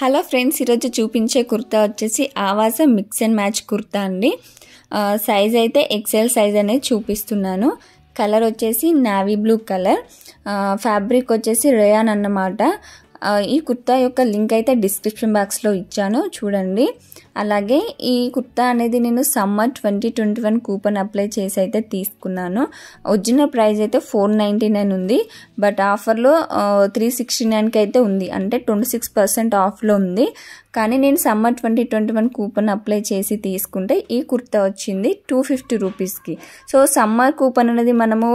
hello friends ఈరోజు చూపించే కుర్తా వచ్చేసి ఆవాస మిక్స్ అండ్ మ్యాచ్ కుర్తా అండి సైజ్ అయితే ఎక్సెల్ సైజ్ అనేది చూపిస్తున్నాను కలర్ వచ్చేసి నావీ బ్లూ కలర్ ఫ్యాబ్రిక్ వచ్చేసి రేయాన్ అన్నమాట ఈ కుర్తా యొక్క లింక్ అయితే డిస్క్రిప్షన్ బాక్స్లో ఇచ్చాను చూడండి అలాగే ఈ కుర్తా అనేది నేను summer twenty twenty one coupon apply చేసి అయితే తీసుకున్నాను ఒరిజినల్ ప్రైస్ అయితే ఫోర్ నైంటీ నైన్ ఉంది బట్ ఆఫర్లో త్రీ సిక్స్టీ నైన్కి అయితే ఉంది అంటే ట్వంటీ సిక్స్ పర్సెంట్ ఆఫ్లో ఉంది కానీ నేను summer twenty twenty one coupon apply చేసి తీసుకుంటే ఈ కుర్తా వచ్చింది టూ ఫిఫ్టీ రూపీస్కి సో సమ్మర్ కూపన్ అనేది మనము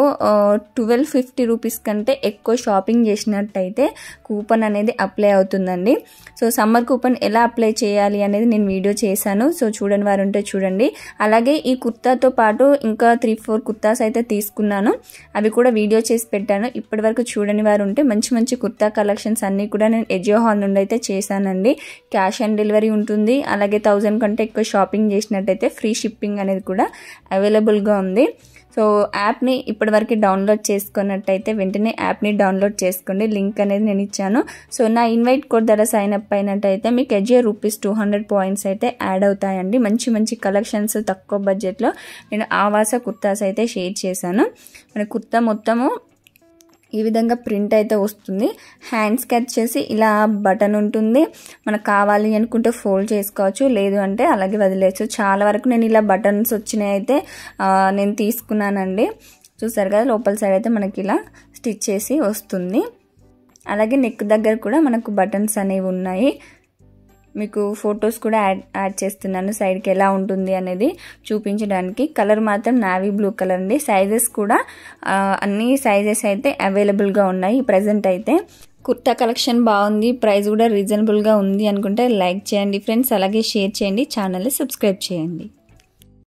ట్వెల్వ్ ఫిఫ్టీ రూపీస్ కంటే ఎక్కువ షాపింగ్ చేసినట్టయితే కూపన్ అనేది అప్లై అవుతుందండి సో సమ్మర్ కూపన్ ఎలా అప్లై చేయాలి అనేది నేను వీడియో చేశాను సో చూడని వారు ఉంటే చూడండి అలాగే ఈ కుర్తాతో పాటు ఇంకా త్రీ ఫోర్ కుర్తాస్ అయితే తీసుకున్నాను అవి కూడా వీడియో చేసి పెట్టాను ఇప్పటి వరకు చూడని వారు ఉంటే మంచి మంచి కుర్తా కలెక్షన్స్ అన్నీ కూడా నేను ఎజియో హాల్ నుండి అయితే చేశానండి క్యా క్యాష్ ఆన్ డెలివరీ ఉంటుంది అలాగే థౌజండ్ కంటే ఎక్కువ షాపింగ్ చేసినట్టయితే ఫ్రీ షిప్పింగ్ అనేది కూడా అవైలబుల్గా ఉంది సో యాప్ని ఇప్పటివరకు డౌన్లోడ్ చేసుకున్నట్టయితే వెంటనే యాప్ని డౌన్లోడ్ చేసుకోండి లింక్ అనేది నేను ఇచ్చాను సో నా ఇన్వైట్ కోడ్ ధర సైన్ అప్ అయినట్టయితే మీకు AJIO rupees two hundred points అయితే యాడ్ అవుతాయండి మంచి మంచి కలెక్షన్స్ తక్కువ బడ్జెట్లో నేను ఆవాస కుర్తాస్ అయితే షేర్ చేశాను మన కుర్తా మొత్తము ఈ విధంగా ప్రింట్ అయితే వస్తుంది స్కెచ్ చేసి ఇలా బటన్ ఉంటుంది మనకు కావాలి అనుకుంటే ఫోల్డ్ చేసుకోవచ్చు లేదు అంటే అలాగే వదిలేయచ్చు చాలా వరకు నేను ఇలా బటన్స్ వచ్చినాయి అయితే నేను తీసుకున్నానండి చూసారు కదా లోపల సైడ్ అయితే మనకి ఇలా స్టిచ్ చేసి వస్తుంది అలాగే నెక్ దగ్గర కూడా మనకు బటన్స్ అనేవి ఉన్నాయి మీకు ఫొటోస్ కూడా యాడ్ యాడ్ చేస్తున్నాను సైడ్కి ఎలా ఉంటుంది అనేది చూపించడానికి కలర్ మాత్రం నావీ బ్లూ కలర్ ఉంది సైజెస్ కూడా అన్ని సైజెస్ అయితే అవైలబుల్గా ఉన్నాయి ప్రజెంట్ అయితే కుర్తా కలెక్షన్ బాగుంది ప్రైస్ కూడా రీజనబుల్గా ఉంది అనుకుంటే లైక్ చేయండి ఫ్రెండ్స్ అలాగే షేర్ చేయండి ఛానల్ని సబ్స్క్రైబ్ చేయండి